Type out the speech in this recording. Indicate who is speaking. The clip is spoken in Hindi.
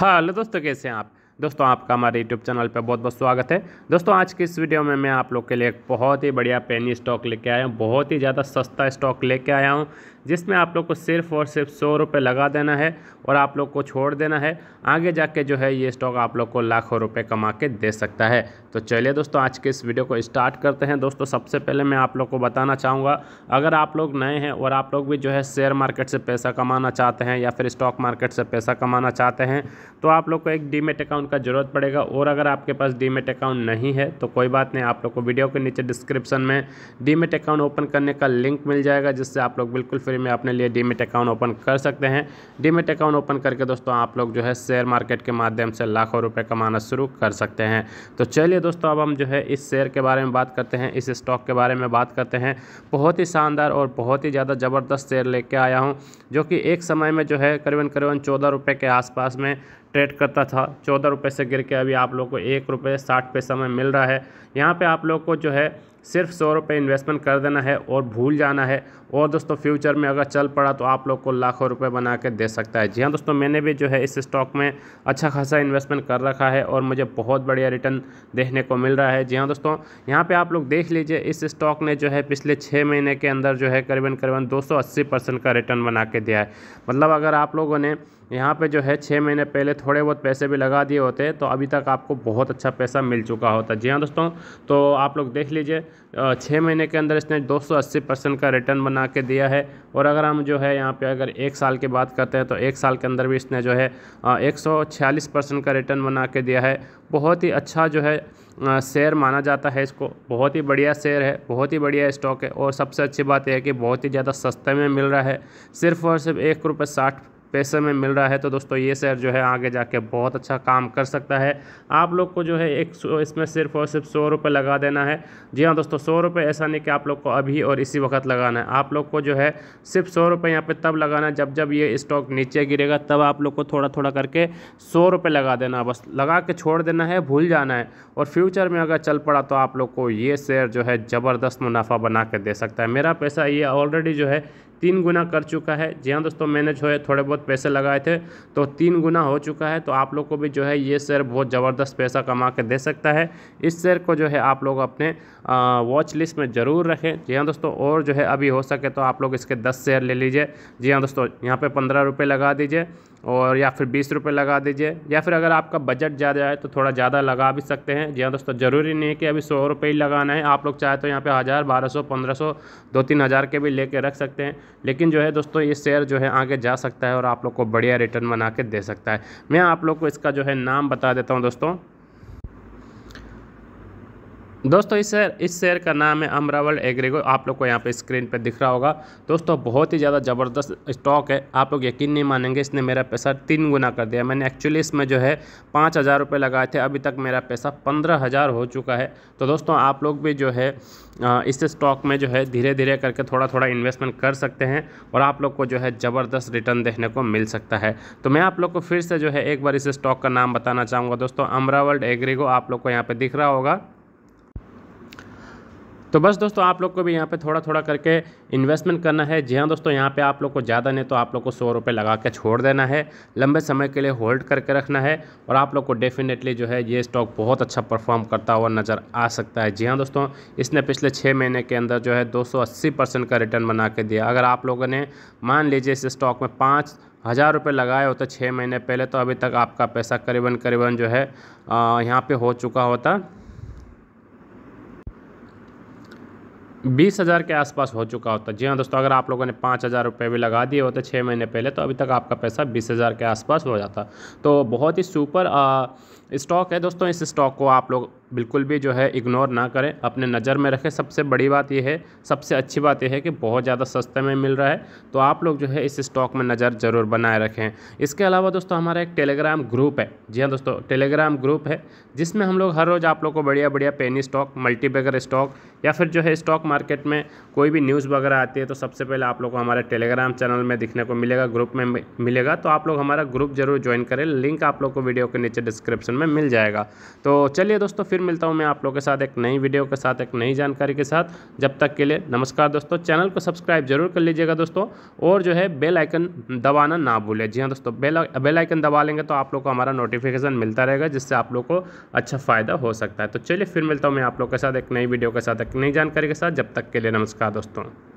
Speaker 1: हेलो दोस्तों कैसे हैं आप दोस्तों आपका हमारे यूट्यूब चैनल पर बहुत बहुत स्वागत है दोस्तों आज की इस वीडियो में मैं आप लोग के लिए एक बहुत ही बढ़िया पेनी स्टॉक लेके आया हूँ बहुत ही ज़्यादा सस्ता स्टॉक लेके आया हूँ जिसमें आप लोग को सिर्फ और सिर्फ सौ रुपये लगा देना है और आप लोग को छोड़ देना है आगे जाके जो है ये स्टॉक आप लोग को लाखों रुपये कमा के दे सकता है तो चलिए दोस्तों आज के इस वीडियो को स्टार्ट करते हैं दोस्तों सबसे पहले मैं आप लोग को बताना चाहूँगा अगर आप लोग नए हैं और आप लोग भी जो है शेयर मार्केट से पैसा कमाना चाहते हैं या फिर स्टॉक मार्केट से पैसा कमाना चाहते हैं तो आप लोग को एक डीमेट अकाउंट का ज़रूरत पड़ेगा और अगर आपके पास डीमेट अकाउंट नहीं है तो कोई बात नहीं आप लोग को वीडियो के नीचे डिस्क्रिप्शन में डीमेट अकाउंट ओपन करने का लिंक मिल जाएगा जिससे आप लोग बिल्कुल फ्री वे में अपने लिए डीमेट अकाउंट ओपन कर सकते हैं डीमेट अकाउंट ओपन करके दोस्तों आप लोग जो है शेयर मार्केट के माध्यम से लाखों रुपये कमाना शुरू कर सकते हैं तो चलिए दोस्तों अब हम जो है इस शेयर के बारे में बात करते हैं इस स्टॉक के बारे में बात करते हैं बहुत ही शानदार और बहुत ही ज़्यादा ज़बरदस्त शेयर लेके आया हूँ जो कि एक समय में जो है करीबन करीबन चौदह रुपये के आसपास में ट्रेड करता था चौदह रुपये से गिर के अभी आप लोग को एक रुपये साठ पैसा में मिल रहा है यहाँ पे आप लोग को जो है सिर्फ सौ रुपये इन्वेस्टमेंट कर देना है और भूल जाना है और दोस्तों फ्यूचर में अगर चल पड़ा तो आप लोग को लाखों रुपये बना के दे सकता है जी हाँ दोस्तों मैंने भी जो है इस स्टॉक में अच्छा खासा इन्वेस्टमेंट कर रखा है और मुझे बहुत बढ़िया रिटर्न देखने को मिल रहा है जी हाँ दोस्तों यहाँ पर आप लोग देख लीजिए इस स्टॉक ने जो है पिछले छः महीने के अंदर जो है करीबन करीबन दो का रिटर्न बना के दिया है मतलब अगर आप लोगों ने यहाँ पे जो है छः महीने पहले थोड़े बहुत पैसे भी लगा दिए होते तो अभी तक आपको बहुत अच्छा पैसा मिल चुका होता जी हाँ दोस्तों तो आप लोग देख लीजिए छः महीने के अंदर इसने 280 परसेंट का रिटर्न बना के दिया है और अगर हम जो है यहाँ पे अगर एक साल की बात करते हैं तो एक साल के अंदर भी इसने जो है एक परसेंट का रिटर्न बना के दिया है बहुत ही अच्छा जो है शेयर माना जाता है इसको बहुत ही बढ़िया शेयर है बहुत ही बढ़िया स्टॉक है और सबसे अच्छी बात यह है कि बहुत ही ज़्यादा सस्ते में मिल रहा है सिर्फ और सिर्फ एक रुपये साठ पैसे में मिल रहा है तो दोस्तों ये शेयर जो है आगे जाके बहुत अच्छा काम कर सकता है आप लोग को जो है एक इसमें सिर्फ और सिर्फ सौ रुपये लगा देना है जी हाँ दोस्तों सौ रुपये ऐसा नहीं कि आप लोग को अभी और इसी वक्त लगाना है आप लोग को जो है सिर्फ सौ रुपये यहाँ पर तब लगाना है जब जब ये स्टॉक नीचे गिरेगा तब आप लोग को थोड़ा थोड़ा करके सौ रुपये लगा देना बस लगा के छोड़ देना है भूल जाना है और फ्यूचर में अगर चल पड़ा तो आप लोग को ये शेयर जो है ज़बरदस्त मुनाफा बना के दे सकता है मेरा पैसा ये ऑलरेडी जो है तीन गुना कर चुका है जी हाँ दोस्तों मैंने जो है थोड़े बहुत पैसे लगाए थे तो तीन गुना हो चुका है तो आप लोग को भी जो है ये शेयर बहुत ज़बरदस्त पैसा कमा के दे सकता है इस शेयर को जो है आप लोग अपने वॉच लिस्ट में ज़रूर रखें जी हाँ दोस्तों और जो है अभी हो सके तो आप लोग इसके दस शेयर ले लीजिए जी हाँ दोस्तों यहाँ पर पंद्रह रुपये लगा दीजिए और या फिर बीस रुपये लगा दीजिए या फिर अगर आपका बजट ज़्यादा है तो थोड़ा ज़्यादा लगा भी सकते हैं जी हाँ दोस्तों ज़रूरी नहीं है कि अभी सौ रुपये ही लगाना है आप लोग चाहे तो यहाँ पे हज़ार बारह सौ पंद्रह सौ दो तीन हज़ार के भी लेके रख सकते हैं लेकिन जो है दोस्तों ये शेयर जो है आगे जा सकता है और आप लोग को बढ़िया रिटर्न बना के दे सकता है मैं आप लोग को इसका जो है नाम बता देता हूँ दोस्तों दोस्तों इस शेयर इस शेयर का नाम है अमरावल एग्रीगो आप लोग को यहाँ पे स्क्रीन पे दिख रहा होगा दोस्तों बहुत ही ज़्यादा ज़बरदस्त स्टॉक है आप लोग यकीन नहीं मानेंगे इसने मेरा पैसा तीन गुना कर दिया मैंने एक्चुअली इसमें जो है पाँच हज़ार रुपये लगाए थे अभी तक मेरा पैसा पंद्रह हज़ार हो चुका है तो दोस्तों आप लोग भी जो है इस स्टॉक में जो है धीरे धीरे करके थोड़ा थोड़ा इन्वेस्टमेंट कर सकते हैं और आप लोग को जो है ज़बरदस्त रिटर्न देखने को मिल सकता है तो मैं आप लोग को फिर से जो है एक बार इस स्टॉक का नाम बताना चाहूँगा दोस्तों अमरावल्ड एग्रीगो आप लोग को यहाँ पर दिख रहा होगा तो बस दोस्तों आप लोग को भी यहाँ पे थोड़ा थोड़ा करके इन्वेस्टमेंट करना है जी हाँ दोस्तों यहाँ पे आप लोग को ज़्यादा नहीं तो आप लोग को सौ रुपये लगा के छोड़ देना है लंबे समय के लिए होल्ड करके रखना है और आप लोग को डेफिनेटली जो है ये स्टॉक बहुत अच्छा परफॉर्म करता हुआ नज़र आ सकता है जी हाँ दोस्तों इसने पिछले छः महीने के अंदर जो है दो का रिटर्न बना के दिया अगर आप लोगों ने मान लीजिए इस स्टॉक में पाँच हज़ार रुपये लगाए होते तो छः महीने पहले तो अभी तक आपका पैसा करीबन करीबन जो है यहाँ पे हो चुका होता बीस हज़ार के आसपास हो चुका होता जी हाँ दोस्तों अगर आप लोगों ने पाँच हज़ार रुपये भी लगा दिए होते छः महीने पहले तो अभी तक आपका पैसा बीस हज़ार के आसपास हो जाता तो बहुत ही सुपर स्टॉक है दोस्तों इस स्टॉक को आप लोग बिल्कुल भी जो है इग्नोर ना करें अपने नज़र में रखें सबसे बड़ी बात यह है सबसे अच्छी बात यह है कि बहुत ज़्यादा सस्ते में मिल रहा है तो आप लोग जो है इस स्टॉक में नज़र ज़रूर बनाए रखें इसके अलावा दोस्तों हमारा एक टेलीग्राम ग्रुप है जी हाँ दोस्तों टेलीग्राम ग्रुप है जिसमें हम लोग हर रोज़ आप लोग को बढ़िया बढ़िया पेनी स्टॉक मल्टीबैगर स्टॉक या फिर जो है स्टॉक मार्केट में कोई भी न्यूज़ वगैरह आती है तो सबसे पहले आप लोग को हमारे टेलीग्राम चैनल में दिखने को मिलेगा ग्रुप में मिलेगा तो आप लोग हमारा ग्रुप जरूर ज्वाइन करें लिंक आप लोग को वीडियो के नीचे डिस्क्रिप्शन में मिल जाएगा तो चलिए दोस्तों फिर मिलता हूँ मैं आप लोगों के साथ एक नई वीडियो के साथ एक नई जानकारी के साथ जब तक के लिए नमस्कार दोस्तों चैनल को सब्सक्राइब जरूर कर लीजिएगा दोस्तों और जो है बेल आइकन दबाना ना भूलें जी हाँ दोस्तों बेल बेल आइकन दबा लेंगे तो आप लोग को हमारा नोटिफिकेशन मिलता रहेगा जिससे आप लोग को अच्छा फ़ायदा हो सकता है तो चलिए फिर मिलता हूँ मैं आप लोग के साथ एक नई वीडियो के साथ एक नई जानकारी के साथ जब तक के लिए नमस्कार दोस्तों